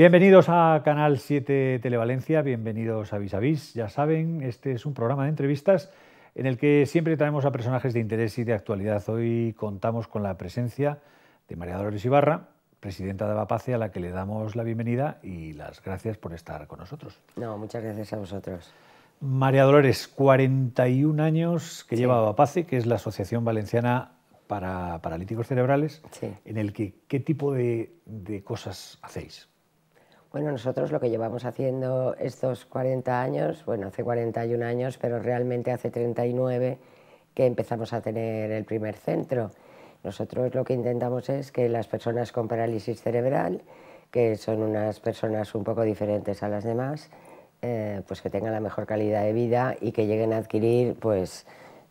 Bienvenidos a Canal 7 Televalencia, bienvenidos a Vis Ya saben, este es un programa de entrevistas en el que siempre traemos a personajes de interés y de actualidad. Hoy contamos con la presencia de María Dolores Ibarra, presidenta de Abapace, a la que le damos la bienvenida y las gracias por estar con nosotros. No, muchas gracias a vosotros. María Dolores, 41 años que lleva Abapace, que es la Asociación Valenciana para Paralíticos Cerebrales, en el que qué tipo de cosas hacéis. Bueno, nosotros lo que llevamos haciendo estos 40 años, bueno, hace 41 años, pero realmente hace 39 que empezamos a tener el primer centro. Nosotros lo que intentamos es que las personas con parálisis cerebral, que son unas personas un poco diferentes a las demás, eh, pues que tengan la mejor calidad de vida y que lleguen a adquirir pues,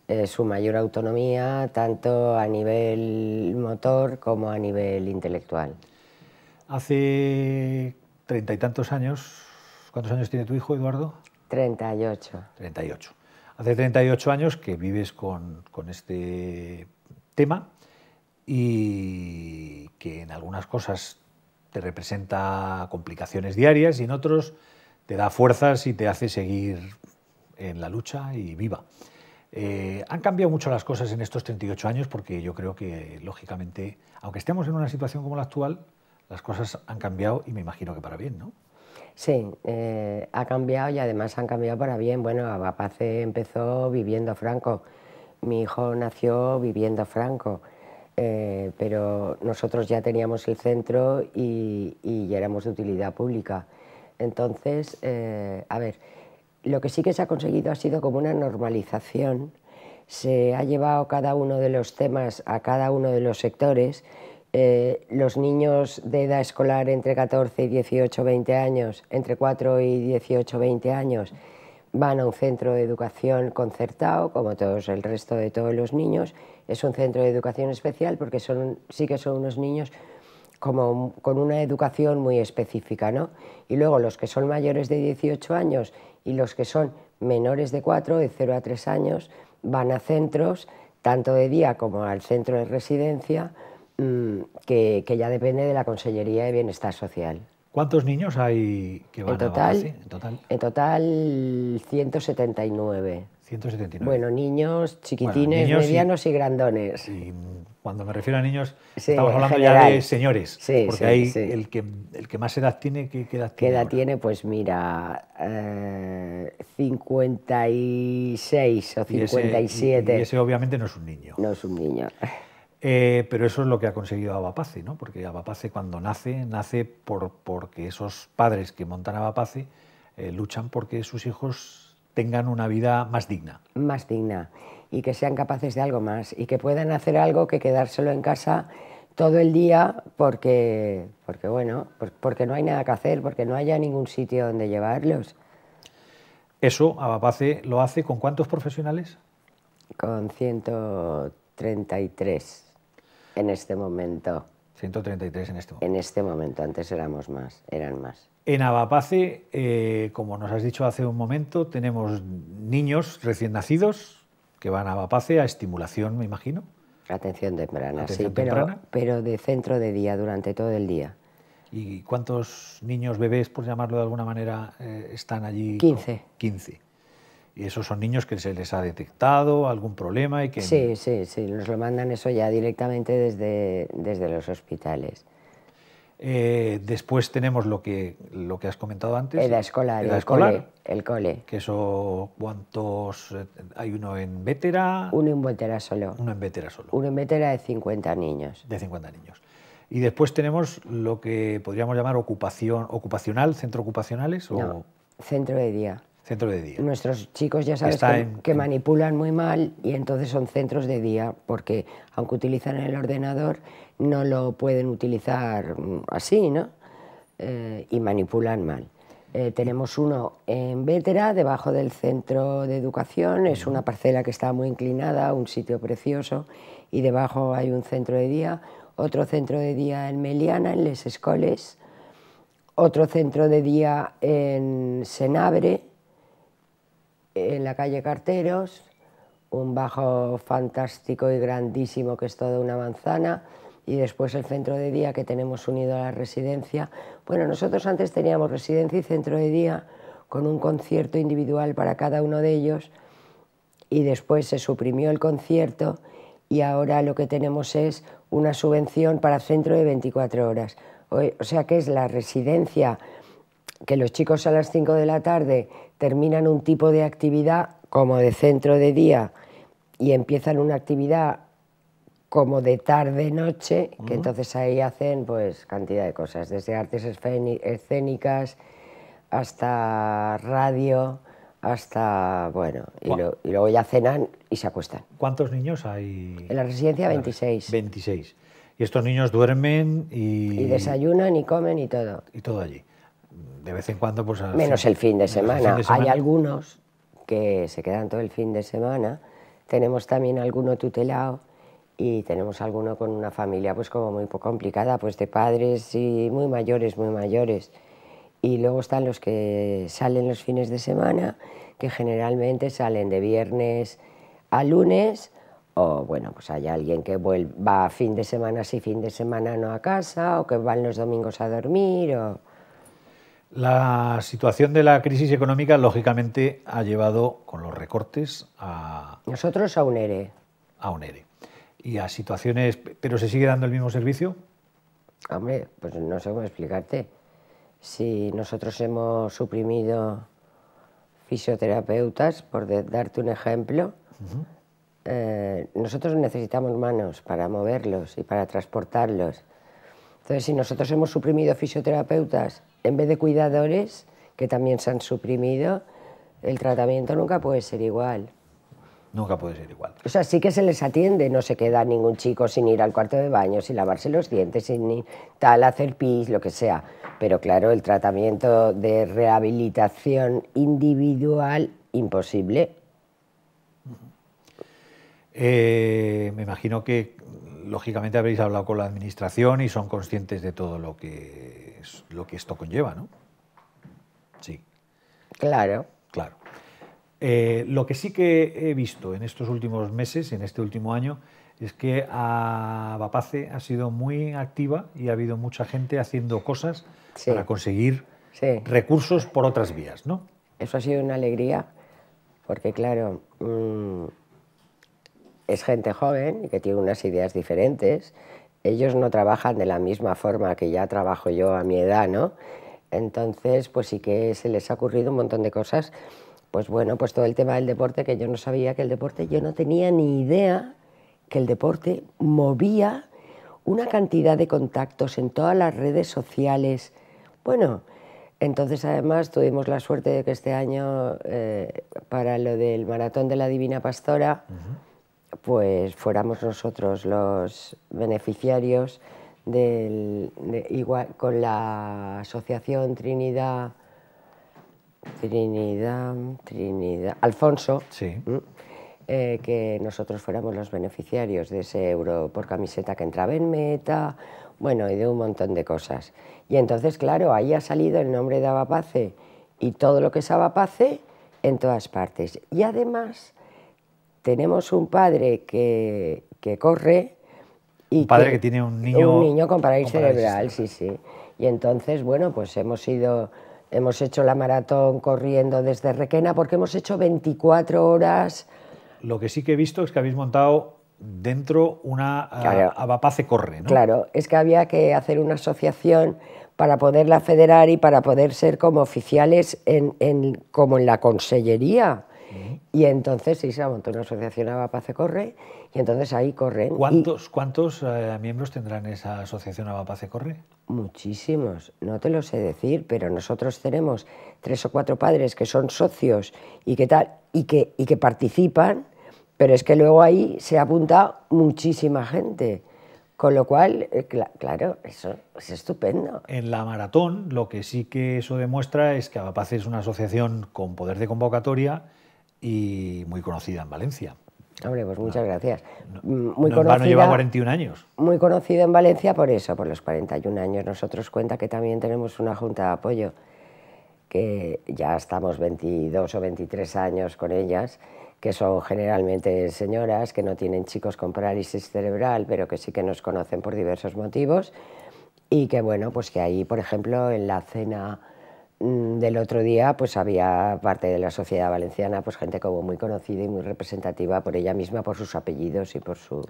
eh, su mayor autonomía, tanto a nivel motor como a nivel intelectual. Hace treinta y tantos años. ¿Cuántos años tiene tu hijo, Eduardo? Treinta y ocho. Hace treinta y ocho años que vives con, este tema y que en algunas cosas te representa complicaciones diarias y en otros te da fuerzas y te hace seguir en la lucha y viva. Eh, han cambiado mucho las cosas en estos 38 años porque yo creo que, lógicamente, aunque estemos en una situación como la actual, las cosas han cambiado y me imagino que para bien, ¿no? Sí, eh, ha cambiado y además han cambiado para bien. Bueno, Abapace empezó viviendo Franco, mi hijo nació viviendo Franco, eh, pero nosotros ya teníamos el centro y, éramos de utilidad pública. Entonces, eh, a ver, lo que sí que se ha conseguido ha sido como una normalización. Se ha llevado cada uno de los temas a cada uno de los sectores eh, los niños de edad escolar entre 14 y 18, 20 años, entre 4 y 18, 20 años, van a un centro de educación concertado, como todos el resto de todos los niños. Es un centro de educación especial porque sí que son unos niños con una educación muy específica. ¿no? Y luego los que son mayores de 18 años y los que son menores de 4, de 0 a 3 años, van a centros, tanto de día como al centro de residencia, Mm, que, ya depende de la Consellería de Bienestar Social. ¿Cuántos niños hay que van en total, a en total? En total, 179. Bueno, niños chiquitines, medianos y, grandones. cuando me refiero a niños, estamos hablando ya de señores. porque ahí El, que, el que más edad tiene, ¿qué, edad tiene? Pues mira, 56 eh, o 57. Y ese, ese obviamente no es un niño. No es un niño. Eh, pero eso es lo que ha conseguido Abapace, ¿no? porque Abapace cuando nace, nace por, porque esos padres que montan Abapace eh, luchan porque sus hijos tengan una vida más digna. Más digna y que sean capaces de algo más y que puedan hacer algo que quedárselo en casa todo el día porque, porque bueno, porque no hay nada que hacer, porque no haya ningún sitio donde llevarlos. Eso Abapace lo hace con cuántos profesionales? Con 133. En este momento. 133 en este momento. En este momento, antes éramos más, eran más. En Abapace, eh, como nos has dicho hace un momento, tenemos niños recién nacidos que van a Abapace a estimulación, me imagino. Atención temprana, Atención sí, Pero, pero de centro de día durante todo el día. ¿Y cuántos niños bebés, por llamarlo de alguna manera, eh, están allí? 15. 15. Y esos son niños que se les ha detectado algún problema y que... Sí, sí, sí, nos lo mandan eso ya directamente desde, desde los hospitales. Eh, después tenemos lo que, lo que has comentado antes. Edad escolar, el, cole, el cole. Que eso, ¿cuántos? Hay uno en Vétera. Uno en Vétera solo. Uno en Vétera solo. Uno en Vétera de 50 niños. De 50 niños. Y después tenemos lo que podríamos llamar ocupación, ocupacional, centro ocupacionales. centro de día. Centro de día. Nuestros chicos ya sabes que, manipulan muy mal y entonces son centros de día porque aunque utilizan el ordenador no lo pueden utilizar mm, así, ¿no? Eh, y manipulan mal. Eh, tenemos uno en Vétera, debajo del centro de educación, es una parcela que está muy inclinada, un sitio precioso, y debajo hay un centro de día, otro centro de día en Meliana, en Les Escoles, otro centro de día en Senabre, en la calle Carteros, un bajo fantástico y grandísimo que es toda una manzana, y después el centro de día que tenemos unido a la residencia. Bueno, nosotros antes teníamos residencia y centro de día con un concierto individual para cada uno de ellos y después se suprimió el concierto y ahora lo que tenemos es una subvención para centro de 24 horas. O sea que es la residencia que los chicos a las 5 de la tarde terminan un tipo de actividad como de centro de día y empiezan una actividad como de tarde-noche, que entonces ahí hacen pues cantidad de cosas, desde artes escénicas hasta radio, hasta, bueno, y, lo, y, luego ya cenan y se acuestan. ¿Cuántos niños hay? En la residencia 26. 26. Y estos niños duermen y... Y desayunan y comen y todo. Y todo allí de vez en cuando, pues. Menos el fin de semana. Hay algunos que se quedan todo el fin de semana. Tenemos también alguno tutelado y tenemos alguno con una familia, pues, como muy complicada, pues, de padres y muy mayores, muy mayores. Y luego están los que salen los fines de semana, que generalmente salen de viernes a lunes o bueno, pues hay alguien que va fin de semana sí, fin de semana no a casa, o que van los domingos a dormir, o... La situación de la crisis económica, lógicamente, ha llevado con los recortes a. Nosotros a un ERE. A un ERE. Y a situaciones. ¿Pero se sigue dando el mismo servicio? Hombre, pues no sé cómo explicarte. Si nosotros hemos suprimido fisioterapeutas, por darte un ejemplo, eh, nosotros necesitamos manos para moverlos y para transportarlos. Entonces, si nosotros hemos suprimido fisioterapeutas en vez de cuidadores, que también se han suprimido, el tratamiento nunca puede ser igual. Nunca puede ser igual. O sea, sí que se les atiende, no se queda ningún chico sin ir al cuarto de baño, sin lavarse los dientes, sin tal, hacer pis, lo que sea. Pero claro, el tratamiento de rehabilitación individual, imposible. Eh, me imagino que, lógicamente, habéis hablado con la administración y son conscientes de todo lo que es lo que esto conlleva, ¿no? Sí. Claro. Claro. Eh, lo que sí que he visto en estos últimos meses, en este último año, es que a Bapace ha sido muy activa y ha habido mucha gente haciendo cosas para conseguir recursos por otras vías, ¿no? Eso ha sido una alegría, porque claro, mm, es gente joven y que tiene unas ideas diferentes ellos no trabajan de la misma forma que ya trabajo yo a mi edad, ¿no? Entonces, pues sí que se les ha ocurrido un montón de cosas. Pues bueno, pues todo el tema del deporte, que yo no sabía que el deporte, yo no tenía ni idea que el deporte movía una cantidad de contactos en todas las redes sociales. Bueno, entonces además tuvimos la suerte de que este año, eh, para lo del Maratón de la Divina Pastora, pues fuéramos nosotros los beneficiarios del, con la asociación Trinidad, Trinidad, Trinidad, Alfonso, sí. Eh, que nosotros fuéramos los beneficiarios de ese euro por camiseta que entraba en meta, bueno, y de un montón de cosas. Y entonces, claro, ahí ha salido el nombre de Abapace y todo lo que es Abapace en todas partes. Y además tenemos un padre que, corre y un padre que, tiene un niño un niño con parálisis, cerebral, sí, sí. Y entonces, bueno, pues hemos ido hemos hecho la maratón corriendo desde Requena porque hemos hecho 24 horas. Lo que sí que he visto es que habéis montado dentro una ah, Abapace Corre, ¿no? Claro, es que había que hacer una asociación para poderla federar y para poder ser como oficiales en, como en la consellería. Y entonces sí, se montó una asociación abapace Corre y entonces ahí corren. ¿Cuántos, ¿cuántos eh, miembros tendrán esa asociación abapace Corre? Muchísimos, no te lo sé decir, pero nosotros tenemos tres o cuatro padres que son socios y que tal, y que, y que participan, pero es que luego ahí se apunta muchísima gente. Con lo cual, eh, claro, eso es estupendo. En la maratón, lo que sí que eso demuestra es que Abapace es una asociación con poder de convocatoria y muy conocida en Valencia. Hombre, pues muchas gracias. Mm, muy conocida, no lleva 41 años. Muy conocida en Valencia por eso, por los 41 años. Nosotros cuenta que también tenemos una junta de apoyo, que ya estamos 22 o 23 años con ellas, que son generalmente señoras que no tienen chicos con parálisis cerebral, pero que sí que nos conocen por diversos motivos. Y que, bueno, pues que ahí, por ejemplo, en la cena Mm, del otro día pues había parte de la sociedad valenciana pues gente como muy conocida y muy representativa por ella misma por sus apellidos y por su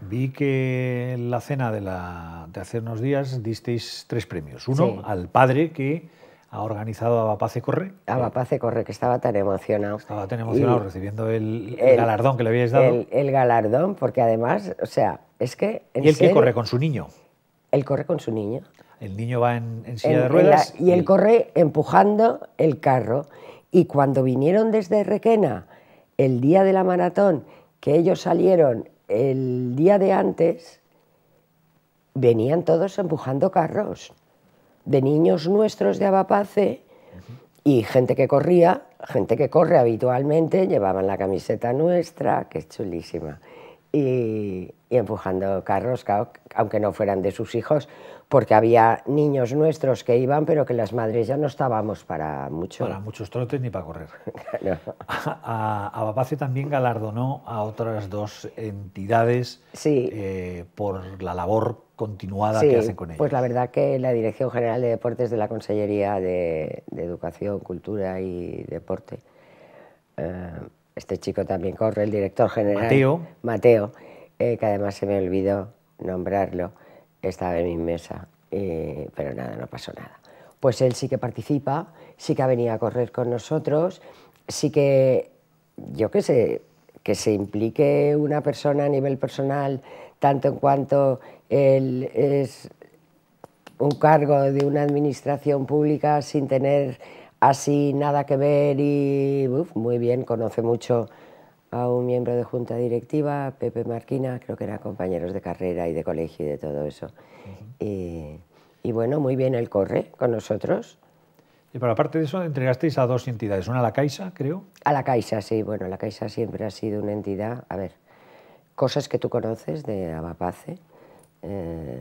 vi que en la cena de, la, de hace unos días disteis tres premios uno al padre que ha organizado Abapace Corre. Abapace Corre, que estaba tan emocionado. Estaba tan emocionado recibiendo el, galardón que le habíais dado. El, galardón, porque además, o sea, es que... ¿Y el que corre con su niño? Él corre con su niño. El niño va en, silla de ruedas. y él corre empujando el carro. Y cuando vinieron desde Requena, el día de la maratón, que ellos salieron el día de antes, venían todos empujando carros de niños nuestros de Abapace y gente que corría, gente que corre habitualmente, llevaban la camiseta nuestra, que es chulísima, y empujando carros, aunque no fueran de sus hijos, porque había niños nuestros que iban, pero que las madres ya no estábamos para mucho. Para muchos trotes ni para correr. a, a, también galardonó a otras dos entidades eh, por la labor continuada que hacen con ellos. Pues la verdad que la Dirección General de Deportes de la Consellería de, Educación, Cultura y Deporte, eh, este chico también corre, el director general. Mateo. Eh, que además se me olvidó nombrarlo estaba en mi mesa, eh, pero nada, no pasó nada. Pues él sí que participa, sí que ha venido a correr con nosotros, sí que, yo qué sé, que se implique una persona a nivel personal, tanto en cuanto él es un cargo de una administración pública sin tener así nada que ver y muy bien, conoce mucho a un miembro de junta directiva, Pepe Marquina, creo que eran compañeros de carrera y de colegio y de todo eso. y, bueno, muy bien él corre con nosotros. Y para aparte de eso, entregasteis a dos entidades, una a la Caixa, creo. A la Caixa, sí. Bueno, la Caixa siempre ha sido una entidad, a ver, cosas que tú conoces de Abapace. Eh,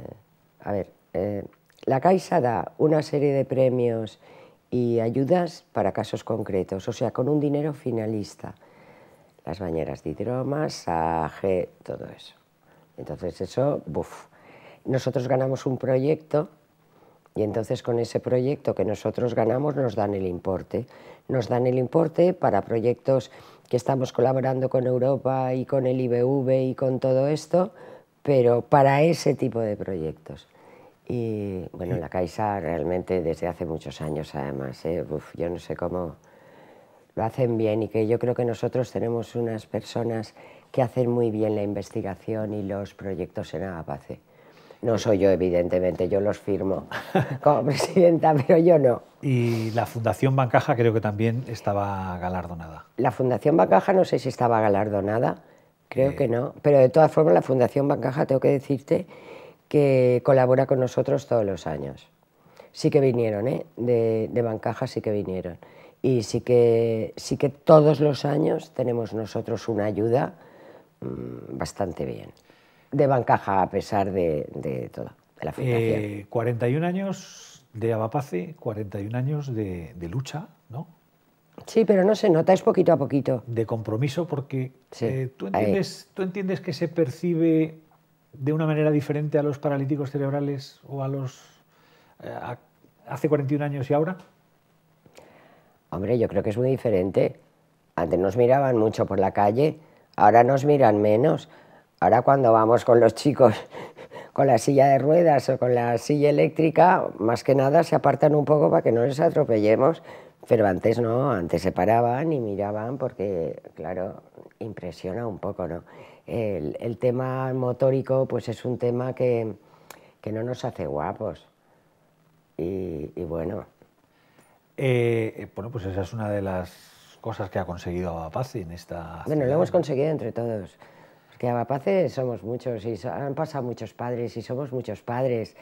a ver, eh, la Caixa da una serie de premios y ayudas para casos concretos, o sea, con un dinero finalista las bañeras de hidromas, todo eso. Entonces eso, buf. Nosotros ganamos un proyecto y entonces con ese proyecto que nosotros ganamos nos dan el importe. Nos dan el importe para proyectos que estamos colaborando con Europa y con el IBV y con todo esto, pero para ese tipo de proyectos. Y bueno, la Caixa realmente desde hace muchos años además, ¿eh? yo no sé cómo lo hacen bien y que yo creo que nosotros tenemos unas personas que hacen muy bien la investigación y los proyectos en Agapace. No soy yo, evidentemente, yo los firmo como presidenta, pero yo no. Y la Fundación Bancaja creo que también estaba galardonada. La Fundación Bancaja no sé si estaba galardonada, creo eh. que no, pero de todas formas la Fundación Bancaja tengo que decirte que colabora con nosotros todos los años. Sí que vinieron, ¿eh? de Bancaja sí que vinieron y sí que, sí que todos los años tenemos nosotros una ayuda mm, bastante bien, de Bancaja a pesar de, de todo, de la 41 eh, años de Abapace, 41 años de, lucha, ¿no? Sí, pero no se nota, es poquito a poquito. De compromiso, porque eh, ¿tú, entiendes, que se percibe de una manera diferente a los paralíticos cerebrales o a los eh, hace 41 años y ahora? Hombre, yo creo que es muy diferente. Antes nos miraban mucho por la calle, ahora nos miran menos. Ahora cuando vamos con los chicos con la silla de ruedas o con la silla eléctrica, más que nada se apartan un poco para que no les atropellemos. Pero antes no, antes se paraban y miraban porque, claro, impresiona un poco, ¿no? El, tema motórico pues es un tema que, no nos hace guapos. y bueno, eh, eh, bueno, pues esa es una de las cosas que ha conseguido Abapace en esta... Bueno, lo hemos conseguido entre todos, porque Abapace somos muchos y han pasado muchos padres y somos muchos padres.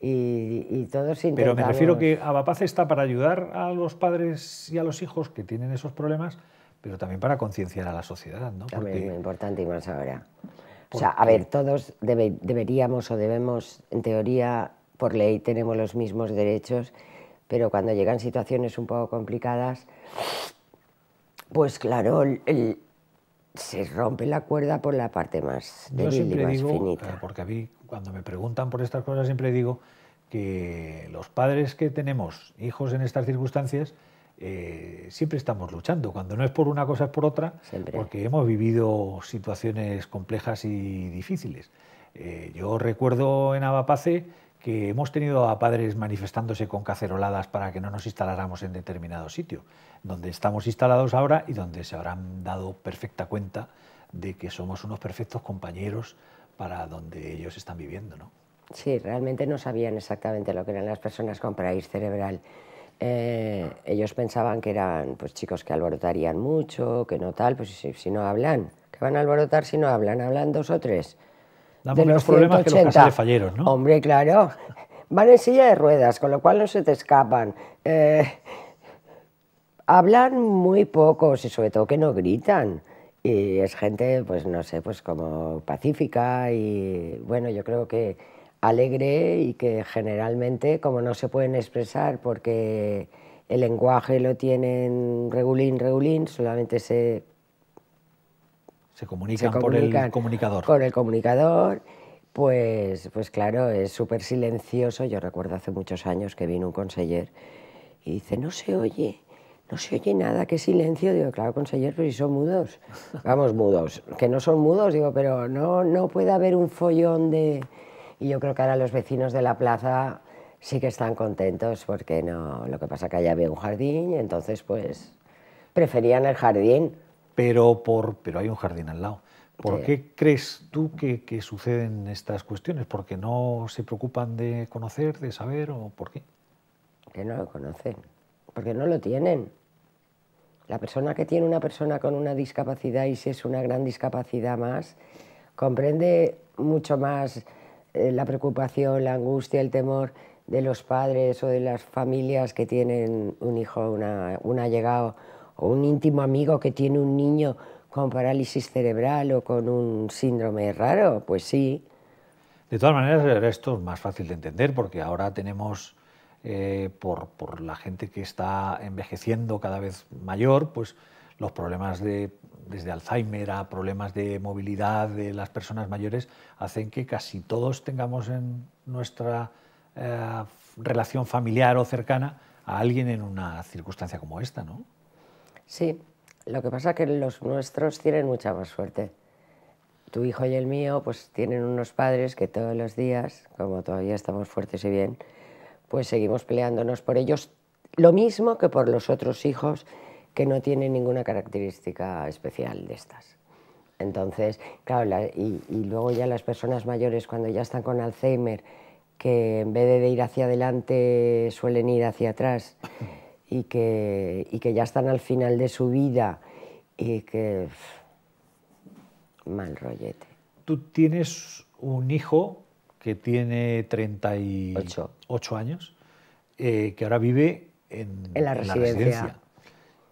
Y, todos intentamos... Pero me refiero que Abapace está para ayudar a los padres y a los hijos que tienen esos problemas, pero también para concienciar a la sociedad, ¿no? También es muy importante y más ahora. O sea, a ver, todos deberíamos o debemos, en teoría, por ley, tenemos los mismos derechos pero cuando llegan situaciones un poco complicadas, pues claro, se rompe la cuerda por la parte más débil Yo siempre digo, Porque a mí, cuando me preguntan por estas cosas, siempre digo que los padres que tenemos hijos en estas circunstancias, eh, siempre estamos luchando. Cuando no es por una cosa, es por otra, porque hemos vivido situaciones complejas y difíciles. Eh, yo recuerdo en Abapace que hemos tenido a padres manifestándose con caceroladas para que no nos instaláramos en determinado sitio, donde estamos instalados ahora y donde se habrán dado perfecta cuenta de que somos unos perfectos compañeros para donde ellos están viviendo. ¿no? Sí, realmente no sabían exactamente lo que eran las personas con parálisis cerebral. Eh, ellos pensaban que eran pues, chicos que alborotarían mucho, que no tal, pues si, si no hablan, que van a alborotar si no hablan, hablan dos o tres. De los problemas que los ¿no? Hombre, claro. Van en silla de ruedas, con lo cual no se te escapan. Eh, hablan muy pocos y sobre todo que no gritan. Y es gente, pues no sé, pues como pacífica y bueno, yo creo que alegre y que generalmente, como no se pueden expresar porque el lenguaje lo tienen regulín, regulín, solamente se se comunican, con el comunicador. Con el comunicador. Pues, pues claro, es súper silencioso. Yo recuerdo hace muchos años que vino un conseller y dice, no se oye, no se oye nada, qué silencio. Digo, claro, conseller, pero si son mudos. Vamos, mudos. Que no son mudos, digo, pero no, no puede haber un follón de... Y yo creo que ahora los vecinos de la plaza sí que están contentos porque no... Lo que pasa es que allá había un jardín y entonces pues preferían el jardín pero, por, pero hay un jardín al lado. ¿Por qué crees tú que, suceden estas cuestiones? ¿Porque no se preocupan de conocer, de saber o por qué? Que no lo conocen, porque no lo tienen. La persona que tiene una persona con una discapacidad y si es una gran discapacidad más, comprende mucho más eh, la preocupación, la angustia, el temor de los padres o de las familias que tienen un hijo, una, un allegado o un íntimo amigo que tiene un niño con parálisis cerebral o con un síndrome raro, pues sí. De todas maneras, esto es más fácil de entender porque ahora tenemos, eh, por, la gente que está envejeciendo cada vez mayor, pues los problemas de, desde Alzheimer a problemas de movilidad de las personas mayores hacen que casi todos tengamos en nuestra eh, relación familiar o cercana a alguien en una circunstancia como esta, ¿no? Sí, lo que pasa es que los nuestros tienen mucha más suerte. Tu hijo y el mío pues tienen unos padres que todos los días, como todavía estamos fuertes y bien, pues seguimos peleándonos por ellos lo mismo que por los otros hijos que no tienen ninguna característica especial de estas. Entonces, claro, y, y, luego ya las personas mayores cuando ya están con Alzheimer, que en vez de ir hacia adelante suelen ir hacia atrás y que, que ya están al final de su vida y que mal rollete. Tú tienes un hijo que tiene 38 años, eh, que ahora vive en, la, residencia.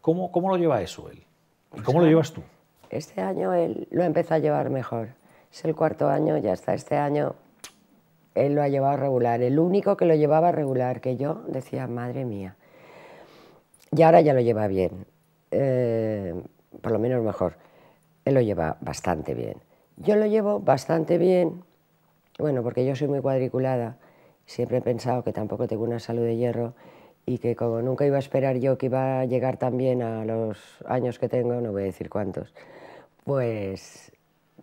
¿Cómo, lo lleva eso él? ¿Cómo lo llevas tú? Este año él lo empezó a llevar mejor. Es el cuarto año, ya está. Este año él lo ha llevado regular. El único que lo llevaba regular, que yo decía, madre mía, y ahora ya lo lleva bien, eh, por lo menos mejor. Él lo lleva bastante bien. Yo lo llevo bastante bien, bueno, porque yo soy muy cuadriculada, siempre he pensado que tampoco tengo una salud de hierro y que como nunca iba a esperar yo que iba a llegar también a los años que tengo, no voy a decir cuántos, pues,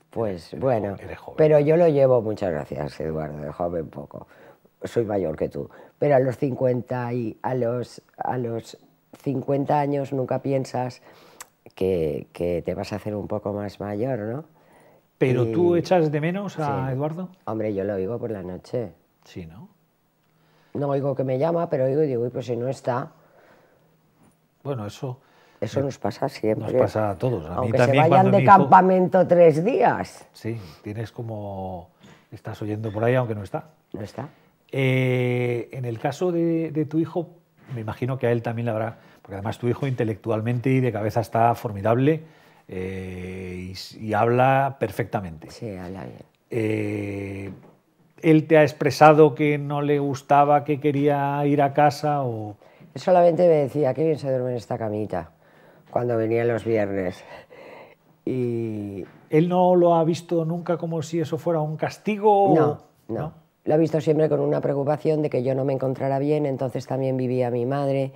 pues bueno, pero yo lo llevo, muchas gracias Eduardo, de joven poco, soy mayor que tú, pero a los 50 y a los, a los 50 años nunca piensas que, te vas a hacer un poco más mayor, ¿no? ¿Pero tú echas de menos a Eduardo? Hombre, yo lo oigo por la noche. Sí, ¿no? No oigo que me llama, pero oigo y digo, pues si no está... Bueno, eso... Eso nos pasa siempre. Nos pasa a todos. A Aunque se vayan de campamento tres días. Sí, tienes como... Estás oyendo por ahí aunque no está. No está. Eh, en el caso de tu hijo, me imagino que a él también le habrá, porque además tu hijo intelectualmente y de cabeza está formidable eh, y, habla perfectamente. Sí, habla bien. Eh, ¿Él te ha expresado que no le gustaba, que quería ir a casa? O... Solamente me decía, que bien se duerme en esta camita, cuando venía los viernes. Y... ¿Él no lo ha visto nunca como si eso fuera un castigo? no. ¿No? lo ha visto siempre con una preocupación de que yo no me encontrara bien, entonces también vivía mi madre,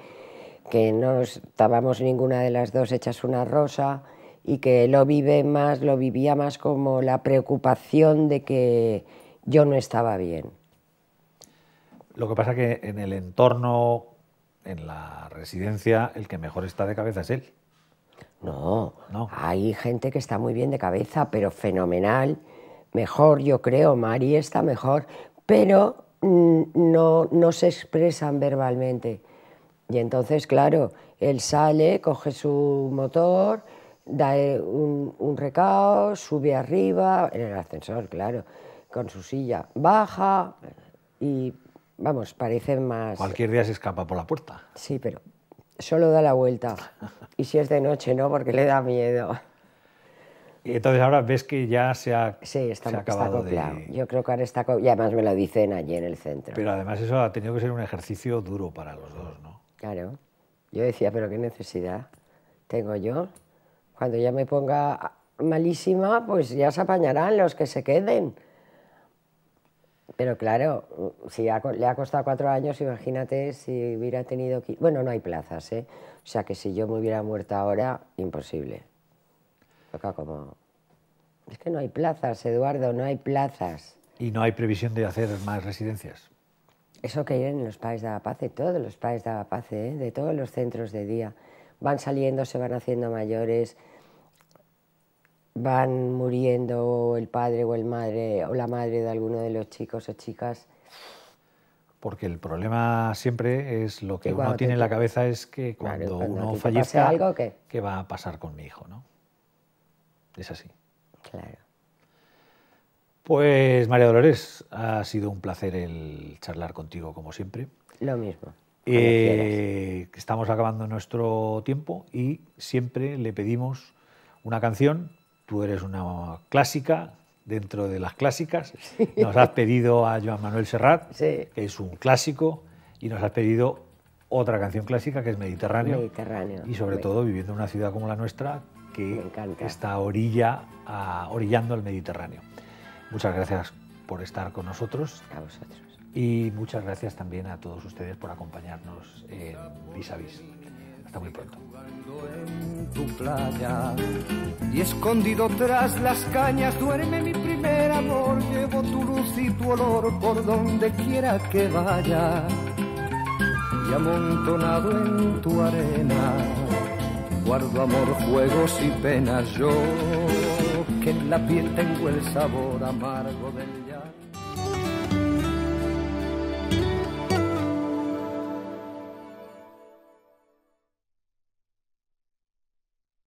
que no estábamos ninguna de las dos hechas una rosa y que lo vive más, lo vivía más como la preocupación de que yo no estaba bien. Lo que pasa que en el entorno, en la residencia, el que mejor está de cabeza es él. No, no. hay gente que está muy bien de cabeza, pero fenomenal mejor, yo creo. Mari está mejor, pero mm, no, se expresan verbalmente. Y entonces, claro, él sale, coge su motor, da eh, un, un, recao, sube arriba, en el ascensor, claro, con su silla, baja y, vamos, parece más... Cualquier día se escapa por la puerta. Sí, pero solo da la vuelta. Y si es de noche, no, porque le da miedo. Entonces ahora ves que ya se ha, sí, está, se ha acabado. Yo creo que ahora está Y además me lo dicen allí en el centro. Pero además eso ha tenido que ser un ejercicio duro para los dos, ¿no? Claro. Yo decía, pero qué necesidad tengo yo. Cuando ya me ponga malísima, pues ya se apañarán los que se queden. Pero claro, si le ha costado cuatro años, imagínate si hubiera tenido... Bueno, no hay plazas, ¿eh? O sea que si yo me hubiera muerto ahora, imposible como... Es que no hay plazas, Eduardo, no hay plazas. ¿Y no hay previsión de hacer más residencias? Eso que hay en los países de Abapace, todos los países de paz, ¿eh? de todos los centros de día. Van saliendo, se van haciendo mayores, van muriendo el padre o el madre o la madre de alguno de los chicos o chicas. Porque el problema siempre es lo que, uno tiene en la cabeza es que cuando, uno fallece, ¿qué? va a pasar con mi hijo? ¿no? Es así. Claro. Pues María Dolores, ha sido un placer el charlar contigo como siempre. Lo mismo. Eh, estamos acabando nuestro tiempo y siempre le pedimos una canción. Tú eres una clásica dentro de las clásicas. Nos has pedido a Joan Manuel Serrat, que es un clásico, y nos has pedido otra canción clásica que es Mediterráneo. Mediterráneo. Y sobre todo viviendo en una ciudad como la nuestra, que está orilla a, orillando al Mediterráneo. Muchas gracias por estar con nosotros. A vosotros. Y muchas gracias también a todos ustedes por acompañarnos en Vis a Vis. Hasta muy pronto. En tu playa, y escondido tras las cañas duerme mi primer amor. Llevo tu luz y tu olor por donde quiera que vaya. Y amontonado en tu arena Guardo amor, juegos y penas yo, que en la piel tengo el sabor amargo del...